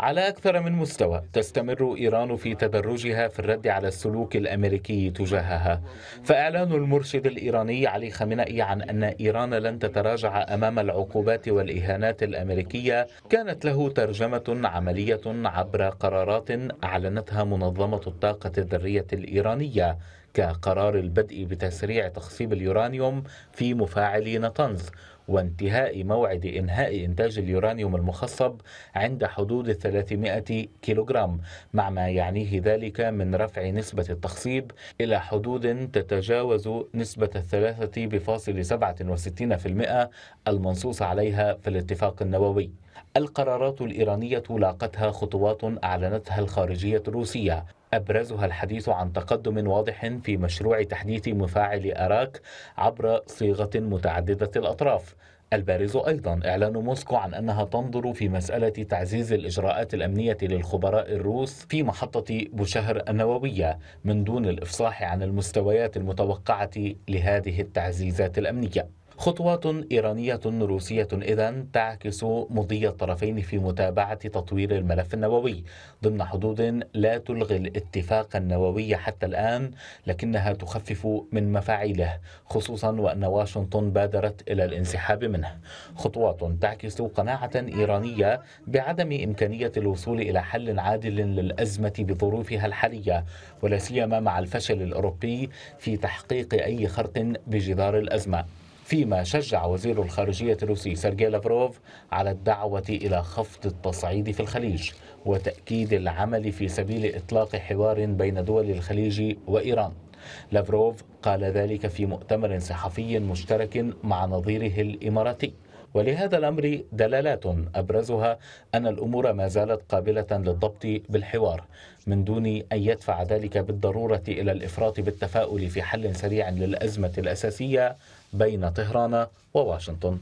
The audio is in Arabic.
على أكثر من مستوى تستمر إيران في تدرجها في الرد على السلوك الأمريكي تجاهها فإعلان المرشد الإيراني علي خامنئي عن أن إيران لن تتراجع أمام العقوبات والإهانات الأمريكية كانت له ترجمة عملية عبر قرارات أعلنتها منظمة الطاقة الذرية الإيرانية كقرار البدء بتسريع تخصيب اليورانيوم في مفاعلين طنز وانتهاء موعد إنهاء إنتاج اليورانيوم المخصب عند حدود 300 كيلوغرام مع ما يعنيه ذلك من رفع نسبة التخصيب إلى حدود تتجاوز نسبة الثلاثة بفاصل 67% المنصوص عليها في الاتفاق النووي القرارات الإيرانية لاقتها خطوات أعلنتها الخارجية الروسية أبرزها الحديث عن تقدم واضح في مشروع تحديث مفاعل أراك عبر صيغة متعددة الأطراف البارز أيضا إعلان موسكو عن أنها تنظر في مسألة تعزيز الإجراءات الأمنية للخبراء الروس في محطة بوشهر النووية من دون الإفصاح عن المستويات المتوقعة لهذه التعزيزات الأمنية خطوات إيرانية روسية إذا تعكس مضي الطرفين في متابعة تطوير الملف النووي ضمن حدود لا تلغي الاتفاق النووي حتى الآن لكنها تخفف من مفاعيله خصوصا وأن واشنطن بادرت إلى الانسحاب منه خطوات تعكس قناعة إيرانية بعدم إمكانية الوصول إلى حل عادل للأزمة بظروفها الحالية ولا سيما مع الفشل الأوروبي في تحقيق أي خرق بجدار الأزمة فيما شجع وزير الخارجية الروسي سيرجي لافروف على الدعوة إلى خفض التصعيد في الخليج وتأكيد العمل في سبيل إطلاق حوار بين دول الخليج وإيران لافروف قال ذلك في مؤتمر صحفي مشترك مع نظيره الإماراتي ولهذا الأمر دلالات أبرزها أن الأمور ما زالت قابلة للضبط بالحوار من دون أن يدفع ذلك بالضرورة إلى الإفراط بالتفاؤل في حل سريع للأزمة الأساسية بين طهران وواشنطن